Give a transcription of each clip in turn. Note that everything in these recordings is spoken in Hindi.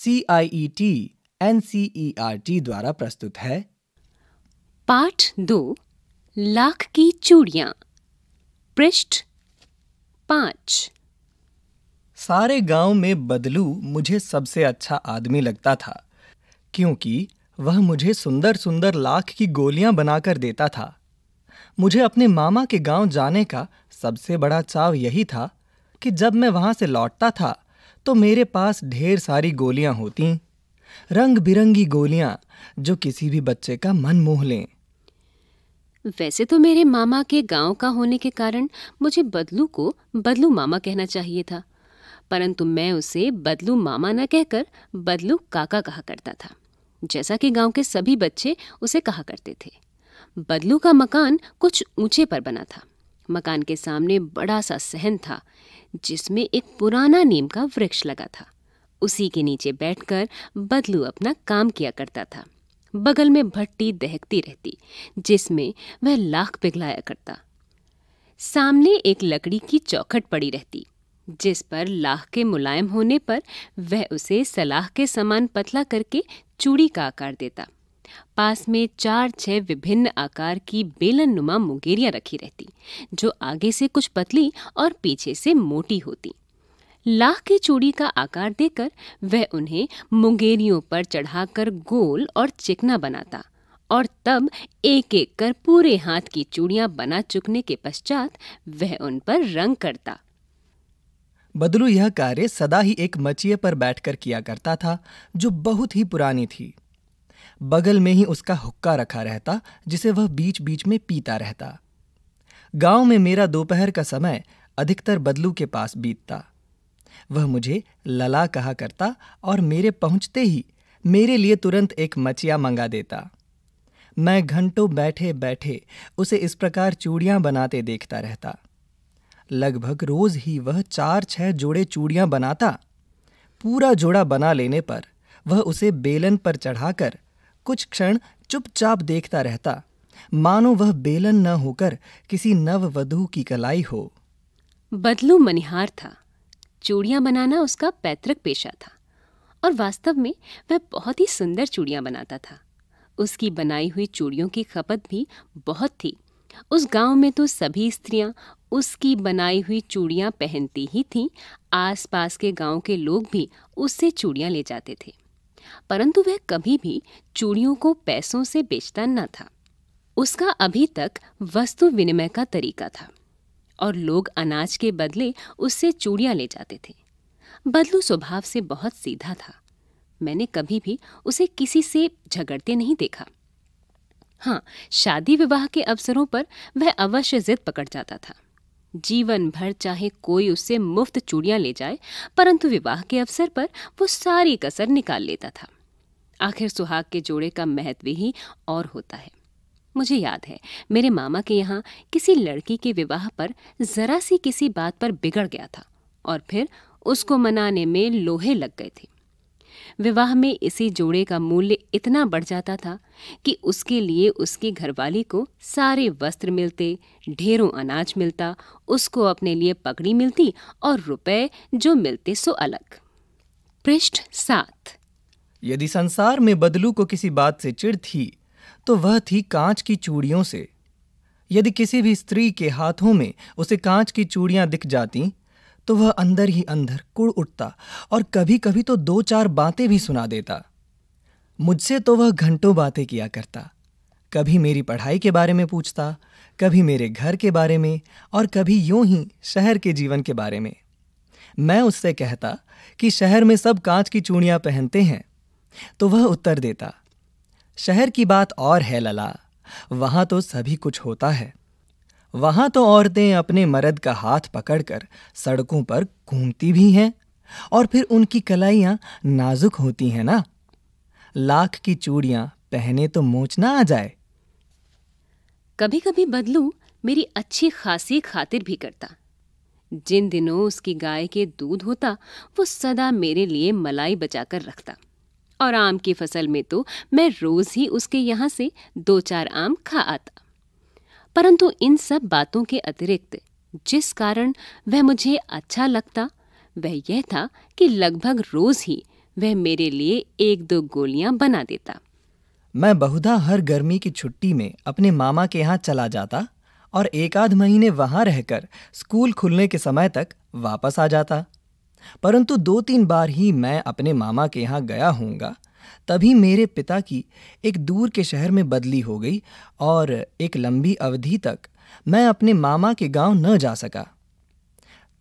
C I E T N C E R T द्वारा प्रस्तुत है पाठ दो लाख की चूड़ियां पृष्ठ पांच सारे गांव में बदलू मुझे सबसे अच्छा आदमी लगता था क्योंकि वह मुझे सुंदर सुंदर लाख की गोलियां बनाकर देता था मुझे अपने मामा के गांव जाने का सबसे बड़ा चाव यही था कि जब मैं वहां से लौटता था तो मेरे पास ढेर सारी गोलियां होती रंग बिरंगी गोलियां जो किसी भी बच्चे का मन मोह लें वैसे तो मेरे मामा के गांव का होने के कारण मुझे बदलू को बदलू मामा कहना चाहिए था परंतु मैं उसे बदलू मामा न कहकर बदलू काका कहा करता था जैसा कि गांव के सभी बच्चे उसे कहा करते थे बदलू का मकान कुछ ऊंचे पर बना था मकान के सामने बड़ा सा सहन था जिसमें एक पुराना नीम का वृक्ष लगा था उसी के नीचे बैठकर बदलू अपना काम किया करता था बगल में भट्टी दहकती रहती जिसमें वह लाख पिघलाया करता सामने एक लकड़ी की चौखट पड़ी रहती जिस पर लाख के मुलायम होने पर वह उसे सलाह के समान पतला करके चूड़ी का आकार देता पास में चार छह विभिन्न आकार की बेलन नुमा मुंगेरियां रखी रहती जो आगे से कुछ पतली और पीछे से मोटी होती लाख की चूड़ी का आकार देकर वह उन्हें मुंगेरियों पर चढ़ाकर गोल और चिकना बनाता और तब एक एक कर पूरे हाथ की चूड़ियां बना चुकने के पश्चात वह उन पर रंग करता बदलू यह कार्य सदा ही एक मचिए पर बैठकर किया करता था जो बहुत ही पुरानी थी बगल में ही उसका हुक्का रखा रहता जिसे वह बीच बीच में पीता रहता गांव में मेरा दोपहर का समय अधिकतर बदलू के पास बीतता वह मुझे लला कहा करता और मेरे पहुंचते ही मेरे लिए तुरंत एक मचिया मंगा देता मैं घंटों बैठे बैठे उसे इस प्रकार चूड़ियां बनाते देखता रहता लगभग रोज ही वह चार छह जोड़े चूड़ियां बनाता पूरा जोड़ा बना लेने पर वह उसे बेलन पर चढ़ाकर कुछ क्षण चुपचाप देखता रहता मानो वह बेलन न होकर किसी नव वधु की कलाई हो बदलू मनिहार था चूड़ियां बनाना उसका पैतृक पेशा था और वास्तव में वह बहुत ही सुंदर चूड़ियां बनाता था उसकी बनाई हुई चूड़ियों की खपत भी बहुत थी उस गांव में तो सभी स्त्रियां उसकी बनाई हुई चूड़ियां पहनती ही थीं आसपास के गांव के लोग भी उससे चूड़ियां ले जाते थे परंतु वह कभी भी चूड़ियों को पैसों से बेचता न था उसका अभी तक वस्तु विनिमय का तरीका था और लोग अनाज के बदले उससे चूड़ियाँ ले जाते थे बदलू स्वभाव से बहुत सीधा था मैंने कभी भी उसे किसी से झगड़ते नहीं देखा हाँ शादी विवाह के अवसरों पर वह अवश्य जिद पकड़ जाता था जीवन भर चाहे कोई उससे मुफ्त चूड़ियां ले जाए परंतु विवाह के अवसर पर वो सारी कसर निकाल लेता था आखिर सुहाग के जोड़े का महत्व ही और होता है मुझे याद है मेरे मामा के यहाँ किसी लड़की के विवाह पर जरा सी किसी बात पर बिगड़ गया था और फिर उसको मनाने में लोहे लग गए थे विवाह में इसी जोड़े का मूल्य इतना बढ़ जाता था कि उसके लिए उसकी घरवाली को सारे वस्त्र मिलते ढेरों अनाज मिलता उसको अपने लिए पगड़ी मिलती और रुपए जो मिलते सो अलग पृष्ठ सात यदि संसार में बदलू को किसी बात से चिड़ थी तो वह थी कांच की चूड़ियों से यदि किसी भी स्त्री के हाथों में उसे कांच की चूड़ियां दिख जाती तो वह अंदर ही अंदर कुड़ उठता और कभी कभी तो दो चार बातें भी सुना देता मुझसे तो वह घंटों बातें किया करता कभी मेरी पढ़ाई के बारे में पूछता कभी मेरे घर के बारे में और कभी यूं ही शहर के जीवन के बारे में मैं उससे कहता कि शहर में सब कांच की चूड़ियाँ पहनते हैं तो वह उत्तर देता शहर की बात और है लला वहाँ तो सभी कुछ होता है वहाँ तो औरतें अपने मर्द का हाथ पकड़कर सड़कों पर घूमती भी हैं और फिर उनकी कलाइयां नाजुक होती हैं ना लाख की चूड़ियाँ पहने तो मोच ना आ जाए कभी कभी बदलू मेरी अच्छी खासी खातिर भी करता जिन दिनों उसकी गाय के दूध होता वो सदा मेरे लिए मलाई बचाकर रखता और आम की फसल में तो मैं रोज ही उसके यहाँ से दो चार आम खा आता परंतु इन सब बातों के अतिरिक्त जिस कारण वह मुझे अच्छा लगता वह यह था कि लगभग रोज ही वह मेरे लिए एक दो गोलियां बना देता मैं बहुधा हर गर्मी की छुट्टी में अपने मामा के यहाँ चला जाता और एक आध महीने वहाँ रहकर स्कूल खुलने के समय तक वापस आ जाता परंतु दो तीन बार ही मैं अपने मामा के यहाँ गया हूँगा तभी मेरे पिता की एक दूर के शहर में बदली हो गई और एक लंबी अवधि तक मैं अपने मामा के गांव न जा सका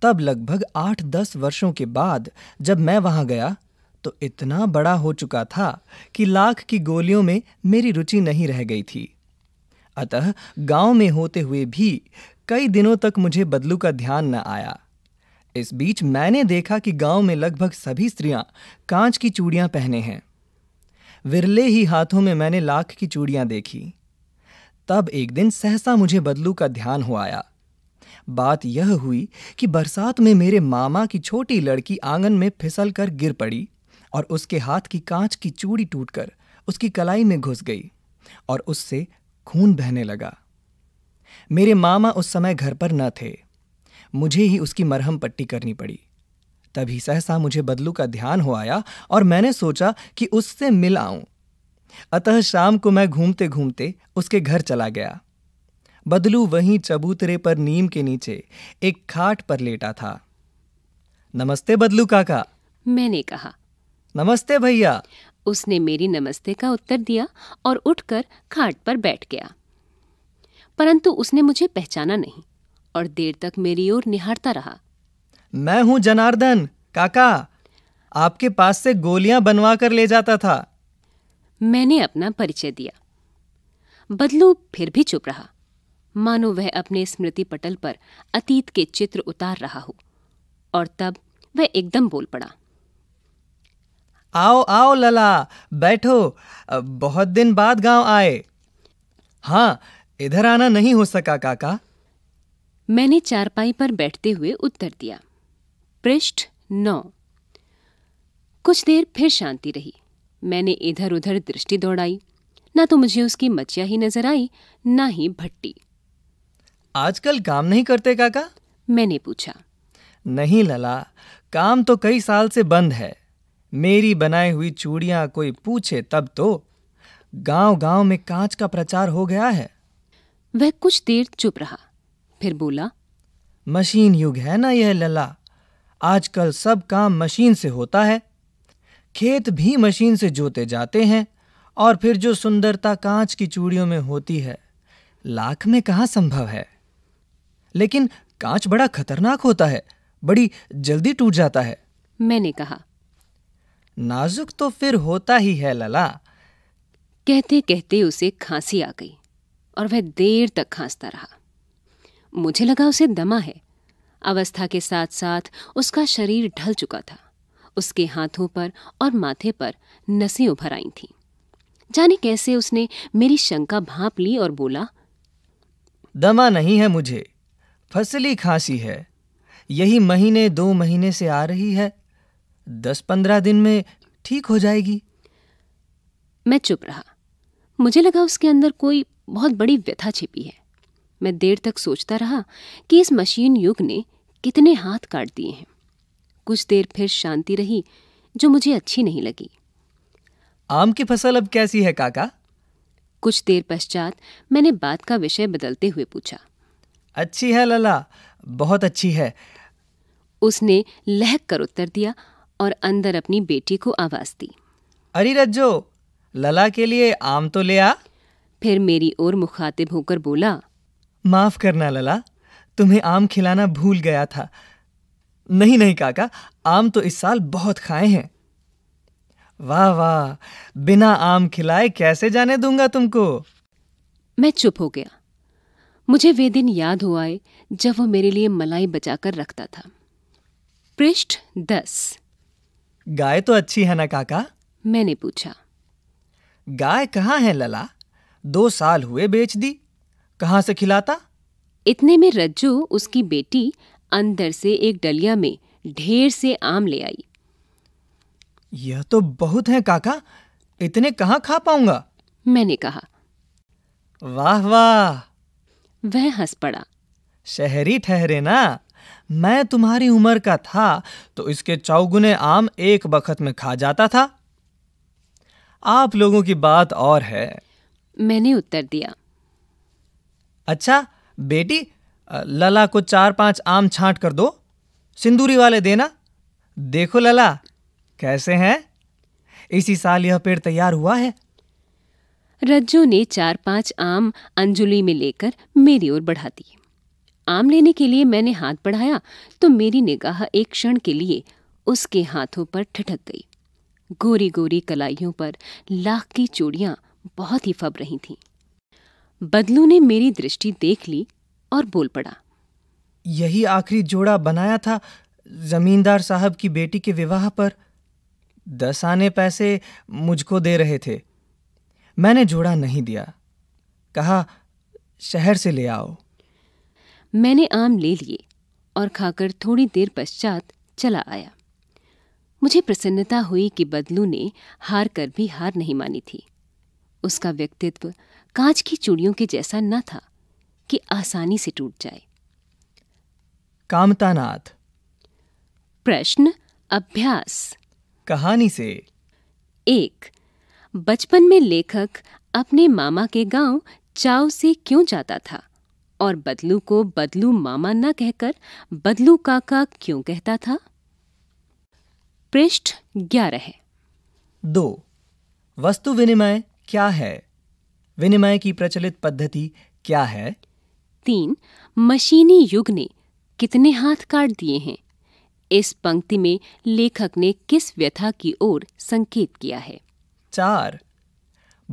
तब लगभग आठ दस वर्षों के बाद जब मैं वहां गया तो इतना बड़ा हो चुका था कि लाख की गोलियों में मेरी रुचि नहीं रह गई थी अतः गांव में होते हुए भी कई दिनों तक मुझे बदलू का ध्यान न आया इस बीच मैंने देखा कि गांव में लगभग सभी स्त्रियां कांच की चूड़ियां पहने हैं विरले ही हाथों में मैंने लाख की चूड़ियां देखी तब एक दिन सहसा मुझे बदलू का ध्यान हो आया बात यह हुई कि बरसात में मेरे मामा की छोटी लड़की आंगन में फिसल कर गिर पड़ी और उसके हाथ की कांच की चूड़ी टूटकर उसकी कलाई में घुस गई और उससे खून बहने लगा मेरे मामा उस समय घर पर न थे मुझे ही उसकी मरहम पट्टी करनी पड़ी तभी सहसा मुझे बदलू का ध्यान हो आया और मैंने सोचा कि उससे मिल आऊं अतः शाम को मैं घूमते घूमते उसके घर चला गया बदलू वहीं चबूतरे पर नीम के नीचे एक खाट पर लेटा था नमस्ते बदलू काका मैंने कहा नमस्ते भैया उसने मेरी नमस्ते का उत्तर दिया और उठकर खाट पर बैठ गया परंतु उसने मुझे पहचाना नहीं और देर तक मेरी ओर निहारता रहा मैं हूँ जनार्दन काका आपके पास से गोलियां बनवा कर ले जाता था मैंने अपना परिचय दिया बदलू फिर भी चुप रहा मानो वह अपने स्मृति पटल पर अतीत के चित्र उतार रहा हो और तब वह एकदम बोल पड़ा आओ आओ लला बैठो बहुत दिन बाद गांव आए हाँ इधर आना नहीं हो सका काका मैंने चारपाई पर बैठते हुए उत्तर दिया पृष्ठ नौ कुछ देर फिर शांति रही मैंने इधर उधर दृष्टि दौड़ाई ना तो मुझे उसकी मचिया ही नजर आई ना ही भट्टी आजकल काम नहीं करते काका मैंने पूछा नहीं लला काम तो कई साल से बंद है मेरी बनाई हुई चूड़िया कोई पूछे तब तो गांव-गांव में कांच का प्रचार हो गया है वह कुछ देर चुप रहा फिर बोला मशीन युग है ना यह लला आजकल सब काम मशीन से होता है खेत भी मशीन से जोते जाते हैं और फिर जो सुंदरता कांच की चूड़ियों में होती है लाख में कहाँ संभव है लेकिन कांच बड़ा खतरनाक होता है बड़ी जल्दी टूट जाता है मैंने कहा नाजुक तो फिर होता ही है लला कहते कहते उसे खांसी आ गई और वह देर तक खांसता रहा मुझे लगा उसे दमा है अवस्था के साथ साथ उसका शरीर ढल चुका था उसके हाथों पर और माथे पर नसें उभर आई थीं जाने कैसे उसने मेरी शंका भाप ली और बोला दमा नहीं है मुझे फसली खांसी है यही महीने दो महीने से आ रही है दस पंद्रह दिन में ठीक हो जाएगी मैं चुप रहा मुझे लगा उसके अंदर कोई बहुत बड़ी व्यथा छिपी है मैं देर तक सोचता रहा कि इस मशीन युग ने कितने हाथ काट दिए हैं कुछ देर फिर शांति रही जो मुझे अच्छी नहीं लगी आम की फसल अब कैसी है काका कुछ देर पश्चात मैंने बात का विषय बदलते हुए पूछा अच्छी है लला बहुत अच्छी है उसने लहक कर उत्तर दिया और अंदर अपनी बेटी को आवाज दी अरे रज्जो लला के लिए आम तो ले आ फिर मेरी ओर मुखातिब होकर बोला माफ करना लला तुम्हें आम खिलाना भूल गया था नहीं नहीं काका आम तो इस साल बहुत खाए हैं वाह वाह बिना आम खिलाए कैसे जाने दूंगा तुमको मैं चुप हो गया मुझे वे दिन याद हो आए जब वो मेरे लिए मलाई बचाकर रखता था पृष्ठ दस गाय तो अच्छी है ना काका मैंने पूछा गाय कहाँ है लला दो साल हुए बेच दी कहाँ से खिलाता इतने में रज्जू उसकी बेटी अंदर से एक डलिया में ढेर से आम ले आई यह तो बहुत है काका इतने कहाँ खा पाऊंगा मैंने कहा वाह वाह वह हंस पड़ा शहरी ठहरे ना मैं तुम्हारी उम्र का था तो इसके चौगुने आम एक बखत में खा जाता था आप लोगों की बात और है मैंने उत्तर दिया अच्छा बेटी लला को चार पांच आम छांट कर दो सिंदूरी वाले देना देखो लला कैसे हैं इसी साल यह पेड़ तैयार हुआ है रज्जू ने चार पांच आम अंजुली में लेकर मेरी ओर बढ़ा दिए आम लेने के लिए मैंने हाथ बढ़ाया तो मेरी निगाह एक क्षण के लिए उसके हाथों पर ठिठक गई गोरी गोरी कलाइयों पर लाख की चूड़ियां बहुत ही फब रही थीं बदलू ने मेरी दृष्टि देख ली और बोल पड़ा यही आखिरी जोड़ा बनाया था जमींदार साहब की बेटी के विवाह पर दस आने पैसे मुझको दे रहे थे मैंने जोड़ा नहीं दिया कहा शहर से ले आओ मैंने आम ले लिए और खाकर थोड़ी देर पश्चात चला आया मुझे प्रसन्नता हुई कि बदलू ने हार कर भी हार नहीं मानी थी उसका व्यक्तित्व कांच की चूड़ियों के जैसा न था कि आसानी से टूट जाए कामतानाथ प्रश्न अभ्यास कहानी से एक बचपन में लेखक अपने मामा के गांव चाव से क्यों जाता था और बदलू को बदलू मामा न कहकर बदलू काका क्यों कहता था पृष्ठ ग्यारह दो वस्तु विनिमय क्या है विनिमय की प्रचलित पद्धति क्या है तीन मशीनी युग ने कितने हाथ काट दिए हैं इस पंक्ति में लेखक ने किस व्यथा की ओर संकेत किया है चार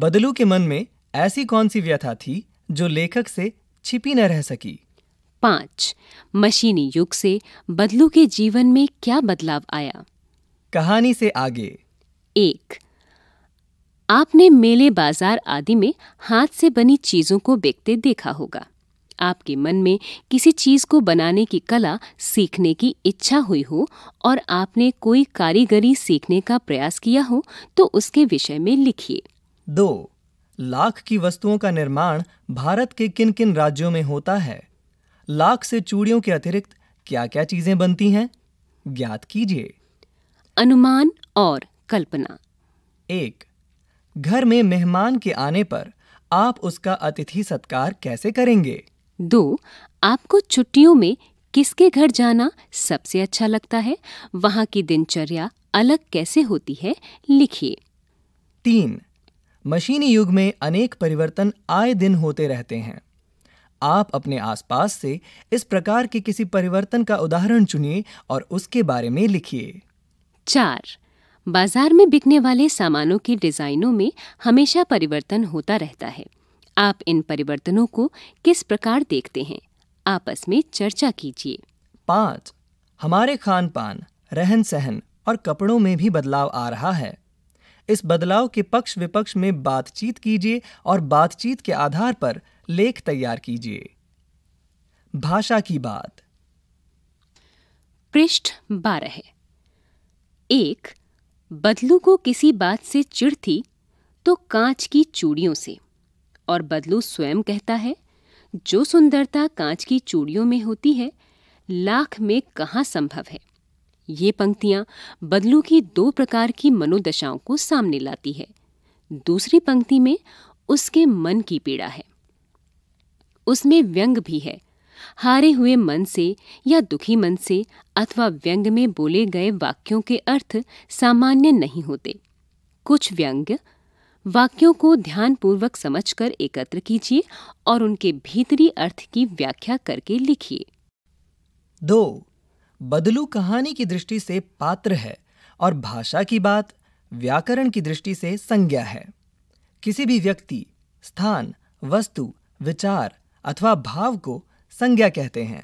बदलू के मन में ऐसी कौन सी व्यथा थी जो लेखक से छिपी न रह सकी पांच मशीनी युग से बदलू के जीवन में क्या बदलाव आया कहानी से आगे एक आपने मेले बाजार आदि में हाथ से बनी चीजों को बेचते देखा होगा आपके मन में किसी चीज को बनाने की कला सीखने की इच्छा हुई हो और आपने कोई कारीगरी सीखने का प्रयास किया हो तो उसके विषय में लिखिए दो लाख की वस्तुओं का निर्माण भारत के किन किन राज्यों में होता है लाख से चूड़ियों के अतिरिक्त क्या क्या चीजें बनती हैं ज्ञात कीजिए अनुमान और कल्पना एक घर में मेहमान के आने पर आप उसका अतिथि सत्कार कैसे करेंगे दो आपको छुट्टियों में किसके घर जाना सबसे अच्छा लगता है वहाँ की दिनचर्या अलग कैसे होती है लिखिए तीन मशीनी युग में अनेक परिवर्तन आए दिन होते रहते हैं आप अपने आसपास से इस प्रकार के किसी परिवर्तन का उदाहरण चुनिए और उसके बारे में लिखिए चार बाजार में बिकने वाले सामानों की डिजाइनों में हमेशा परिवर्तन होता रहता है आप इन परिवर्तनों को किस प्रकार देखते हैं आपस में चर्चा कीजिए पाँच हमारे खान पान रहन सहन और कपड़ों में भी बदलाव आ रहा है इस बदलाव के पक्ष विपक्ष में बातचीत कीजिए और बातचीत के आधार पर लेख तैयार कीजिए भाषा की बात पृष्ठ बारह एक बदलू को किसी बात से चिढ़ थी तो कांच की चूड़ियों से और बदलू स्वयं कहता है जो सुंदरता कांच की चूड़ियों में होती है लाख में कहा संभव है ये पंक्तियां बदलू की दो प्रकार की मनोदशाओं को सामने लाती है दूसरी पंक्ति में उसके मन की पीड़ा है उसमें व्यंग भी है हारे हुए मन से या दुखी मन से अथवा व्यंग में बोले गए वाक्यों के अर्थ सामान्य नहीं होते कुछ व्यंग वाक्यों को ध्यानपूर्वक समझकर एकत्र कीजिए और उनके भीतरी अर्थ की व्याख्या करके लिखिए दो बदलू कहानी की दृष्टि से पात्र है और भाषा की बात व्याकरण की दृष्टि से संज्ञा है किसी भी व्यक्ति स्थान वस्तु विचार अथवा भाव को संज्ञा कहते हैं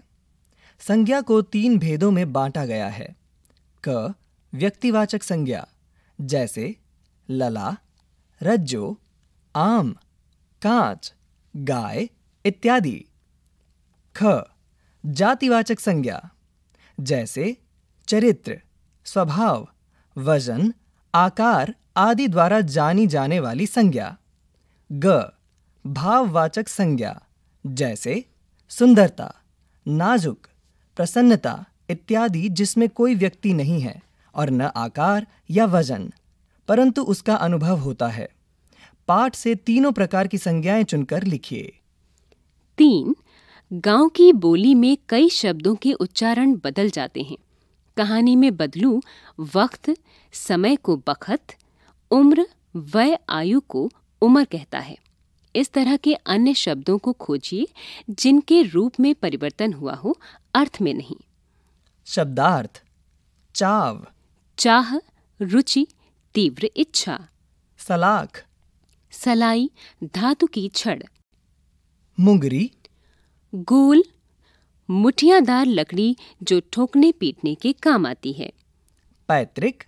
संज्ञा को तीन भेदों में बांटा गया है क व्यक्तिवाचक संज्ञा जैसे लला रज्जो आम कांच गाय इत्यादि ख जातिवाचक संज्ञा जैसे चरित्र स्वभाव वजन आकार आदि द्वारा जानी जाने वाली संज्ञा ग भाववाचक संज्ञा जैसे सुंदरता नाजुक प्रसन्नता इत्यादि जिसमें कोई व्यक्ति नहीं है और न आकार या वजन परंतु उसका अनुभव होता है पाठ से तीनों प्रकार की संज्ञाएं चुनकर लिखिए तीन गांव की बोली में कई शब्दों के उच्चारण बदल जाते हैं कहानी में बदलू वक्त समय को बखत उम्र वय आयु को उम्र कहता है इस तरह के अन्य शब्दों को खोजिए जिनके रूप में परिवर्तन हुआ हो अर्थ में नहीं शब्दार्थ चाव चाह रुचि तीव्र इच्छा सलाख सलाई धातु की छड़ मुंगरी गोल मुठियादार लकड़ी जो ठोकने पीटने के काम आती है पैतृक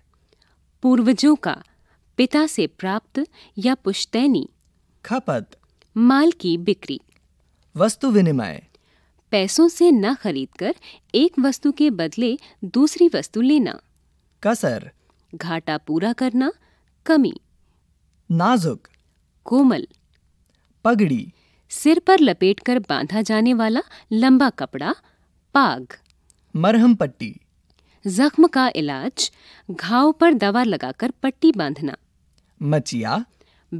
पूर्वजों का पिता से प्राप्त या पुश्तैनी खपत माल की बिक्री वस्तु विनिमय पैसों से न खरीदकर एक वस्तु के बदले दूसरी वस्तु लेना कसर घाटा पूरा करना कमी नाजुक कोमल पगड़ी सिर पर लपेटकर बांधा जाने वाला लंबा कपड़ा पाग मरहम पट्टी जख्म का इलाज घाव पर दवा लगाकर पट्टी बांधना मचिया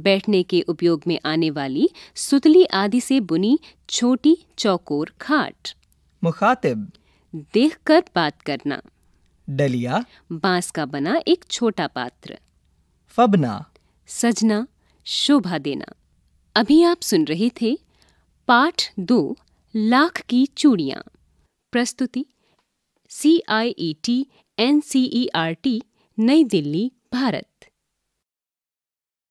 बैठने के उपयोग में आने वाली सुतली आदि से बुनी छोटी चौकोर खाट मुखातिब देखकर बात करना डलिया बांस का बना एक छोटा पात्र फबना सजना शोभा देना अभी आप सुन रहे थे पाठ दो लाख की चूड़िया प्रस्तुति C I E T N C E R T Nai Delhi Bharat